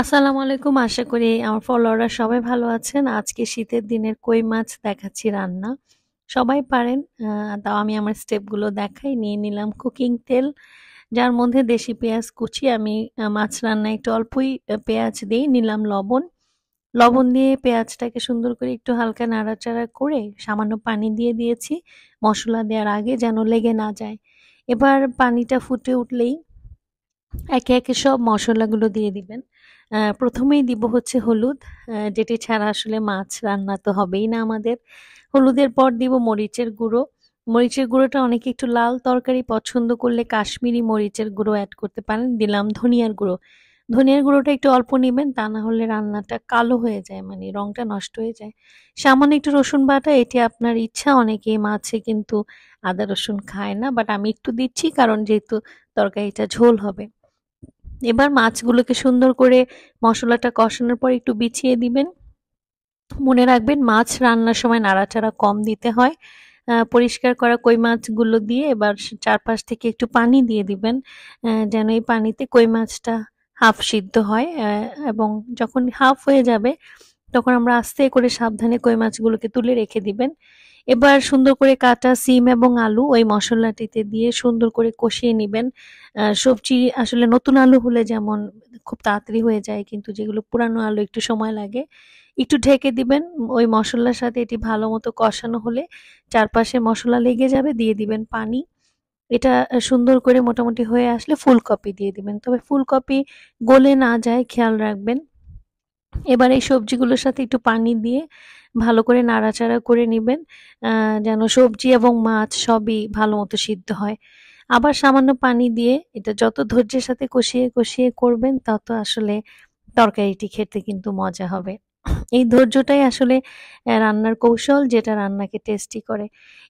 আসসালামু আলাইকুম আশা করি আমার ফলোয়াররা সবাই ভালো আছেন আজকে শীতের দিনের কই মাছ দেখাচ্ছি রান্না সবাই পারেন তাও আমি আমার স্টেপগুলো দেখাই নিয়ে নিলাম কুকিং তেল যার মধ্যে দেশি পেঁয়াজ কুচি আমি মাছ রান্নায় একটু অল্পই পেঁয়াজ দিই নিলাম লবণ লবণ দিয়ে পেঁয়াজটাকে সুন্দর করে একটু হালকা নাড়াচাড়া করে সামান্য পানি দিয়ে দিয়েছি মশলা দেওয়ার আগে যেন লেগে না যায় এবার পানিটা ফুটে উঠলেই একে একে সব মশলাগুলো দিয়ে দিবেন প্রথমেই দিব হচ্ছে হলুদ যেটি ছাড়া আসলে মাছ রান্না তো হবেই না আমাদের হলুদের পর দিব মরিচের গুঁড়ো মরিচের গুঁড়োটা অনেকে একটু লাল তরকারি পছন্দ করলে কাশ্মীরি মরিচের গুঁড়ো অ্যাড করতে পারেন দিলাম ধনিয়ার গুঁড়ো ধনিয়ার গুঁড়োটা একটু অল্প নেবেন তা না হলে রান্নাটা কালো হয়ে যায় মানে রংটা নষ্ট হয়ে যায় সামান্য একটু রসুন বাটা এটি আপনার ইচ্ছা অনেকে মাছে কিন্তু আদা রসুন খায় না বাট আমি একটু দিচ্ছি কারণ যেহেতু তরকারিটা ঝোল হবে এবার মাছগুলোকে সুন্দর করে মশলাটা কষানোর পর একটু বিছিয়ে দিবেন মনে রাখবেন মাছ রান্নার সময় নাড়াচাড়া কম দিতে হয় পরিষ্কার করা কই মাছগুলো দিয়ে এবার চারপাশ থেকে একটু পানি দিয়ে দিবেন যেন এই পানিতে কই মাছটা হাফ সিদ্ধ হয় এবং যখন হাফ হয়ে যাবে তখন আমরা আস্তে করে সাবধানে কই মাছগুলোকে তুলে রেখে দিবেন এবার সুন্দর করে কাটা সিম এবং আলু ওই মশলাটিতে দিয়ে সুন্দর করে কষিয়ে নেবেন সবজি আসলে নতুন আলু হলে যেমন খুব তাড়াতাড়ি হয়ে যায় কিন্তু যেগুলো পুরানো আলু একটু সময় লাগে একটু ঢেকে দিবেন ওই মশলার সাথে এটি ভালো মতো কষানো হলে চারপাশে মশলা লেগে যাবে দিয়ে দিবেন পানি এটা সুন্দর করে মোটামুটি হয়ে আসলে ফুলকপি দিয়ে দিবেন তবে ফুলকপি গলে না যায় খেয়াল রাখবেন এবার এই সবজিগুলোর সাথে একটু পানি দিয়ে ভালো করে নাড়াচাড়া করে নেবেন যেন সবজি এবং মাছ সবই ভালো মতো সিদ্ধ হয় আবার সামান্য পানি দিয়ে এটা যত ধৈর্যের সাথে কষিয়ে কষিয়ে করবেন তত আসলে তরকারিটি খেতে কিন্তু মজা হবে এই ধৈর্যটাই আসলে রান্নার কৌশল যেটা রান্নাকে টেস্টি করে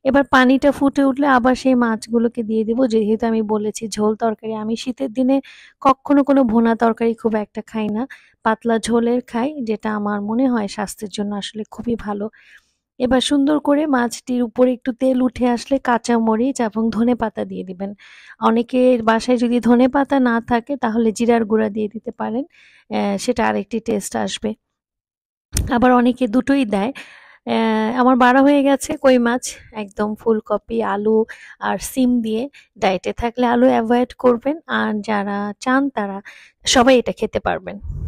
এবার পানিটা ফুটে উঠলে আবার সেই মাছগুলোকে দিয়ে দেবো যেহেতু আমি বলেছি ঝোল তরকারি আমি শীতের দিনে কখনো কোনো ভোনা তরকারি খুব একটা খাই না পাতলা ঝোলের খাই যেটা আমার মনে হয় স্বাস্থ্যের জন্য আসলে খুবই ভালো এবার সুন্দর করে মাছটির উপরে একটু তেল উঠে আসলে কাঁচা মরিচ এবং ধনে পাতা দিয়ে দিবেন অনেকের বাসায় যদি ধনে পাতা না থাকে তাহলে জিরার গুঁড়া দিয়ে দিতে পারেন সেটা আরেকটি টেস্ট আসবে আবার অনেকে দুটোই দেয় আমার বাড়া হয়ে গেছে কই মাছ একদম ফুলকপি আলু আর সিম দিয়ে ডায়েটে থাকলে আলু অ্যাভয়েড করবেন আর যারা চান তারা সবাই এটা খেতে পারবেন